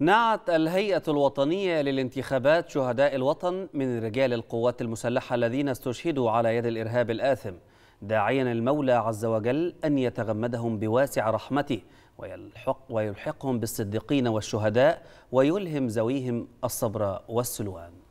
نعت الهيئة الوطنية للانتخابات شهداء الوطن من رجال القوات المسلحة الذين استشهدوا على يد الإرهاب الآثم داعيا المولى عز وجل أن يتغمدهم بواسع رحمته ويلحق ويلحقهم بالصديقين والشهداء ويلهم زويهم الصبر والسلوان